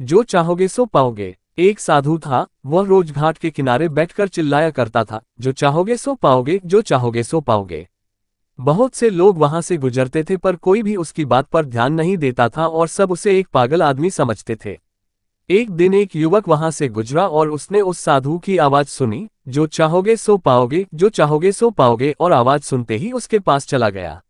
जो चाहोगे सो पाओगे एक साधु था वह रोज घाट के किनारे बैठकर चिल्लाया करता था जो चाहोगे सो पाओगे जो चाहोगे सो पाओगे बहुत से लोग वहां से गुजरते थे पर कोई भी उसकी बात पर ध्यान नहीं देता था और सब उसे एक पागल आदमी समझते थे एक दिन एक युवक वहां से गुजरा और उसने उस साधु की आवाज सुनी जो चाहोगे सो पाओगे जो चाहोगे सो पाओगे और आवाज सुनते ही उसके पास चला गया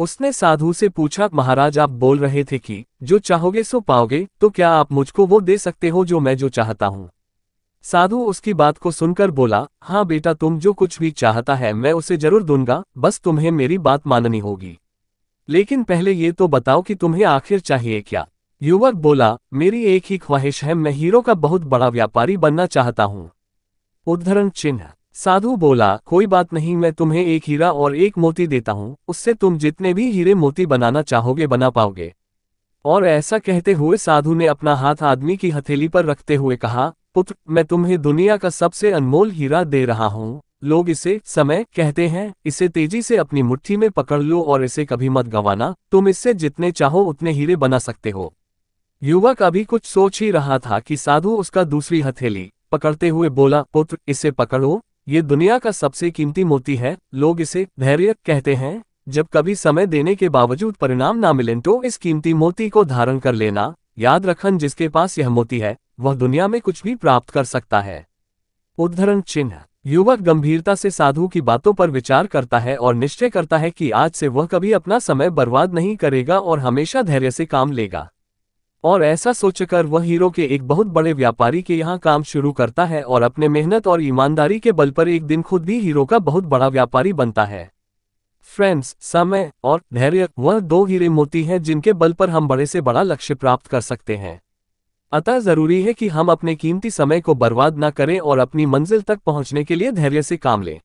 उसने साधु से पूछा महाराज आप बोल रहे थे कि जो चाहोगे सो पाओगे तो क्या आप मुझको वो दे सकते हो जो मैं जो चाहता हूँ साधु उसकी बात को सुनकर बोला हाँ बेटा तुम जो कुछ भी चाहता है मैं उसे जरूर दूंगा बस तुम्हें मेरी बात माननी होगी लेकिन पहले ये तो बताओ कि तुम्हें आखिर चाहिए क्या युवक बोला मेरी एक ही ख्वाहिश है मैं हीरो का बहुत बड़ा व्यापारी बनना चाहता हूँ उद्धरण चिन्ह साधु बोला कोई बात नहीं मैं तुम्हें एक हीरा और एक मोती देता हूँ उससे तुम जितने भी हीरे मोती बनाना चाहोगे बना पाओगे और ऐसा कहते हुए साधु ने अपना हाथ आदमी की हथेली पर रखते हुए कहा पुत्र मैं तुम्हें दुनिया का सबसे अनमोल हीरा दे रहा हूँ लोग इसे समय कहते हैं इसे तेजी से अपनी मुट्ठी में पकड़ लो और इसे कभी मत गंवाना तुम इससे जितने चाहो उतने हीरे बना सकते हो युवक अभी कुछ सोच ही रहा था कि साधु उसका दूसरी हथेली पकड़ते हुए बोला पुत्र इसे पकड़ो ये दुनिया का सबसे कीमती मोती है लोग इसे धैर्य कहते हैं जब कभी समय देने के बावजूद परिणाम ना मिले तो इस कीमती मोती को धारण कर लेना याद रखन जिसके पास यह मोती है वह दुनिया में कुछ भी प्राप्त कर सकता है उद्धरण चिन्ह युवक गंभीरता से साधु की बातों पर विचार करता है और निश्चय करता है कि आज से वह कभी अपना समय बर्बाद नहीं करेगा और हमेशा धैर्य से काम लेगा और ऐसा सोचकर वह हीरो के एक बहुत बड़े व्यापारी के यहाँ काम शुरू करता है और अपने मेहनत और ईमानदारी के बल पर एक दिन खुद भी हीरो का बहुत बड़ा व्यापारी बनता है फ्रेंड्स समय और धैर्य वह दो हीरे मोती हैं जिनके बल पर हम बड़े से बड़ा लक्ष्य प्राप्त कर सकते हैं अतः जरूरी है कि हम अपने कीमती समय को बर्बाद न करें और अपनी मंजिल तक पहुंचने के लिए धैर्य से काम लें